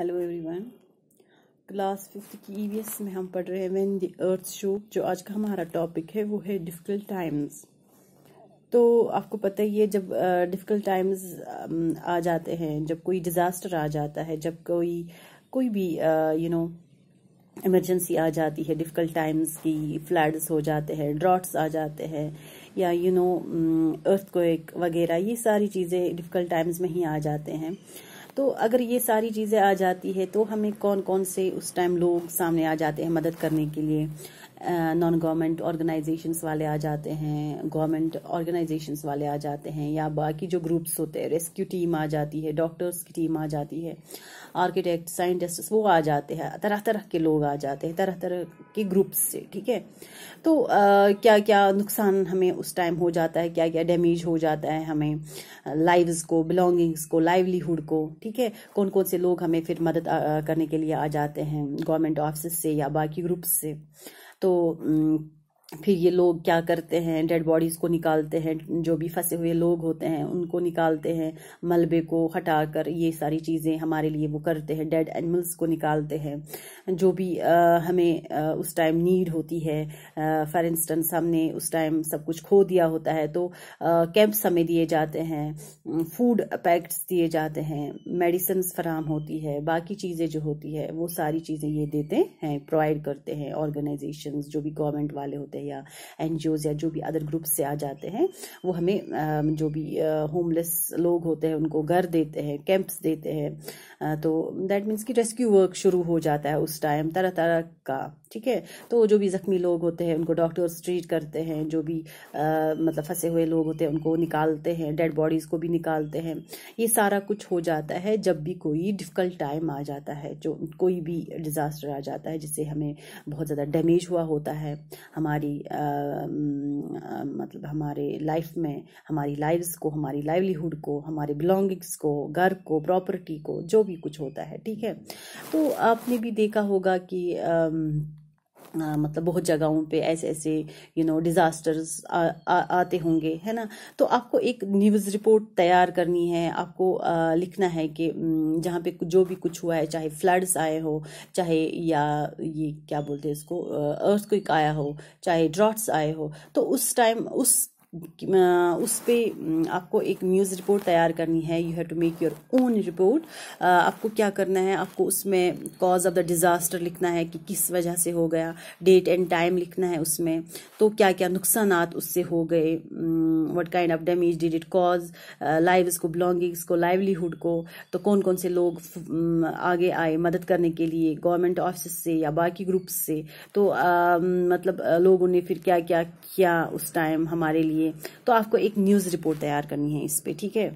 hello everyone class fifth की EVS e में हम पढ़ रहे हैं वेन द अर्थ शो जो आज का हमारा टॉपिक है वो है डिफ़िकल्ट टाइम्स तो आपको पता ही है जब डिफ़िकल्ट uh, टाइम्स uh, आ जाते हैं जब कोई डिज़ास्टर आ जाता है जब कोई कोई भी यू नो इमरजेंसी आ जाती है डिफ़िकल्ट टाइम्स की फ्लड्स हो जाते हैं ड्रॉट्स आ जाते हैं या यू नो अर्थ वगैरह ये सारी चीज़ें डिफ़िकल्ट टाइम्स में ही आ जाते हैं तो अगर ये सारी चीज़ें आ जाती है तो हमें कौन कौन से उस टाइम लोग सामने आ जाते हैं मदद करने के लिए नॉन गवर्नमेंट ऑर्गेनाइजेशंस वाले आ जाते हैं गवर्नमेंट ऑर्गेनाइजेशंस वाले आ जाते हैं या बाकी जो ग्रुप्स होते हैं रेस्क्यू टीम आ जाती है डॉक्टर्स की टीम आ जाती है आर्किटेक्ट साइंटिस्ट वो आ जाते हैं तरह तरह के लोग आ जाते हैं तरह तरह के ग्रुप्स से ठीक है तो आ, क्या क्या नुकसान हमें उस टाइम हो जाता है क्या क्या डैमेज हो जाता है हमें लाइव्स को बिलोंगिंग्स को लाइवलीहुड को ठीक है कौन कौन से लोग हमें फिर मदद आ, करने के लिए आ जाते हैं गवर्नमेंट ऑफिस से या बाकी ग्रुप्स से 都嗯。फिर ये लोग क्या करते हैं डेड बॉडीज़ को निकालते हैं जो भी फंसे हुए लोग होते हैं उनको निकालते हैं मलबे को हटा कर ये सारी चीज़ें हमारे लिए वो करते हैं डेड एनिमल्स को निकालते हैं जो भी आ, हमें आ, उस टाइम नीड होती है फॉर इंस्टेंस हमने उस टाइम सब कुछ खो दिया होता है तो कैंप्स हमें दिए जाते हैं फूड पैक्ट्स दिए जाते हैं मेडिसिन फराम होती है बाकी चीज़ें जो होती है वो सारी चीज़ें ये देते हैं प्रोवाइड करते हैं ऑर्गेनाइजेशन जो भी गवर्नमेंट वाले होते हैं होते हैं या एन या जो भी अदर ग्रुप से आ जाते हैं वो हमें जो भी होमलेस लोग होते हैं उनको घर देते हैं कैंप्स देते हैं तो दैट मीन्स कि रेस्क्यू वर्क शुरू हो जाता है उस टाइम तरह तरह का ठीक है तो जो भी ज़ख्मी लोग होते हैं उनको डॉक्टर्स ट्रीट करते हैं जो भी आ, मतलब फंसे हुए लोग होते हैं उनको निकालते हैं डेड बॉडीज़ को भी निकालते हैं ये सारा कुछ हो जाता है जब भी कोई डिफ़िकल्ट टाइम आ जाता है जो कोई भी डिज़ास्टर आ जाता है जिससे हमें बहुत ज़्यादा डैमेज हुआ होता है हमारी हमारी आ, मतलब हमारे लाइफ में हमारी लाइव्स को हमारी लाइवलीहुड को हमारे बिलोंगिंग्स को घर को प्रॉपर्टी को जो भी कुछ होता है ठीक है तो आपने भी देखा होगा कि आ, मतलब बहुत जगहों पे ऐसे ऐसे यू नो डिजास्टर्स आते होंगे है ना तो आपको एक न्यूज़ रिपोर्ट तैयार करनी है आपको आ, लिखना है कि जहाँ पे जो भी कुछ हुआ है चाहे फ्लड्स आए हो चाहे या ये क्या बोलते हैं इसको अर्थ आया हो चाहे ड्रॉट्स आए हो तो उस टाइम उस उस पर आपको एक न्यूज़ रिपोर्ट तैयार करनी है you have to make your own report आपको क्या करना है आपको उसमें कॉज ऑफ द डिज़ास्टर लिखना है कि किस वजह से हो गया डेट एंड टाइम लिखना है उसमें तो क्या क्या नुकसान उससे हो गए what kind of damage did it cause live को बिलोंगिंग्स को लाइवलीहुड को तो कौन कौन से लोग आगे आए मदद करने के लिए गवर्नमेंट ऑफिस से या बाकी ग्रुप्स से तो uh, मतलब लोगों ने फिर क्या क्या किया उस टाइम हमारे लिए लिए तो आपको एक न्यूज़ रिपोर्ट तैयार करनी है इस पर ठीक है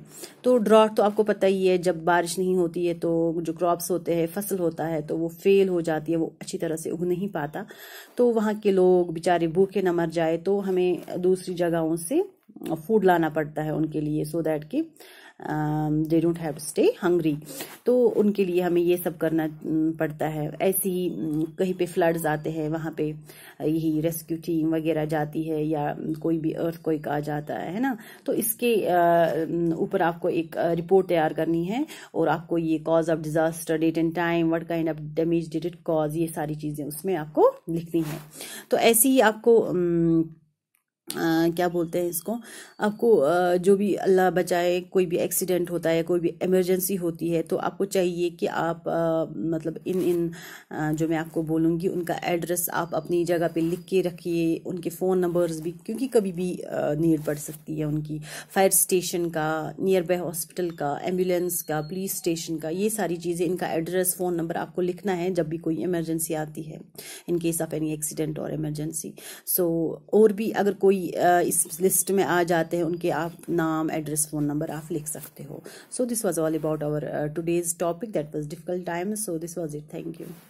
तो ड्रॉट तो आपको पता ही है जब बारिश नहीं होती है तो जो क्रॉप्स होते हैं फसल होता है तो वो फेल हो जाती है वो अच्छी तरह से उग नहीं पाता तो वहाँ के लोग बेचारे भूखे न मर जाए तो हमें दूसरी जगहों से फूड लाना पड़ता है उनके लिए सो दैट कि they don't have stay hungry तो उनके लिए हमें ये सब करना पड़ता है ऐसी कहीं पे फ्लड्स आते हैं वहाँ पे यही रेस्क्यू टीम वगैरह जाती है या कोई भी अर्थ कोई आ जाता है ना तो इसके uh, ऊपर आपको एक रिपोर्ट uh, तैयार करनी है और आपको ये cause of disaster date and time what kind of damage did it cause ये सारी चीज़ें उसमें आपको लिखनी है तो ऐसी ही आपको आ, क्या बोलते हैं इसको आपको आ, जो भी अल्लाह बचाए कोई भी एक्सीडेंट होता है कोई भी इमरजेंसी होती है तो आपको चाहिए कि आप आ, मतलब इन इन आ, जो मैं आपको बोलूँगी उनका एड्रेस आप अपनी जगह पे लिख के रखिए उनके फ़ोन नंबर्स भी क्योंकि कभी भी नीड पड़ सकती है उनकी फायर स्टेशन का नियर बाई हॉस्पिटल का एम्बुलेंस का पुलिस स्टेशन का ये सारी चीज़ें इनका एड्रेस फ़ोन नंबर आपको लिखना है जब भी कोई इमरजेंसी आती है in case of any accident और इमरजेंसी सो और भी अगर कोई इस लिस्ट में आ जाते हैं उनके आप नाम एड्रेस फ़ोन नंबर आप लिख सकते हो so this was all about our today's topic that was difficult time so this was it thank you